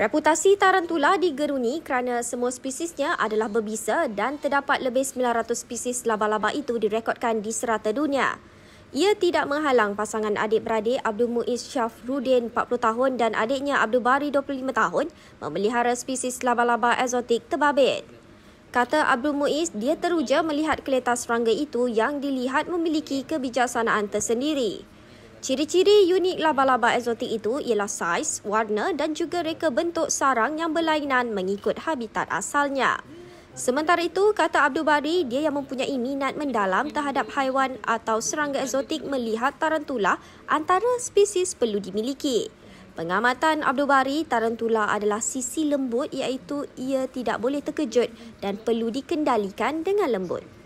Reputasi tarantula digeruni kerana semua spesiesnya adalah berbisa dan terdapat lebih 900 spesies laba-laba itu direkodkan di serata dunia. Ia tidak menghalang pasangan adik-beradik Abdul Muiz Syafrudin 40 tahun dan adiknya Abdul Bari 25 tahun memelihara spesies laba-laba eksotik terbabit. Kata Abdul Muiz, dia teruja melihat keletas serangga itu yang dilihat memiliki kebijaksanaan tersendiri. Ciri-ciri unik laba-laba eksotik itu ialah saiz, warna dan juga reka bentuk sarang yang berlainan mengikut habitat asalnya. Sementara itu, kata Abdul Bari, dia yang mempunyai minat mendalam terhadap haiwan atau serangga eksotik melihat tarantula antara spesies perlu dimiliki. Pengamatan Abdul Bari, tarantula adalah sisi lembut iaitu ia tidak boleh terkejut dan perlu dikendalikan dengan lembut.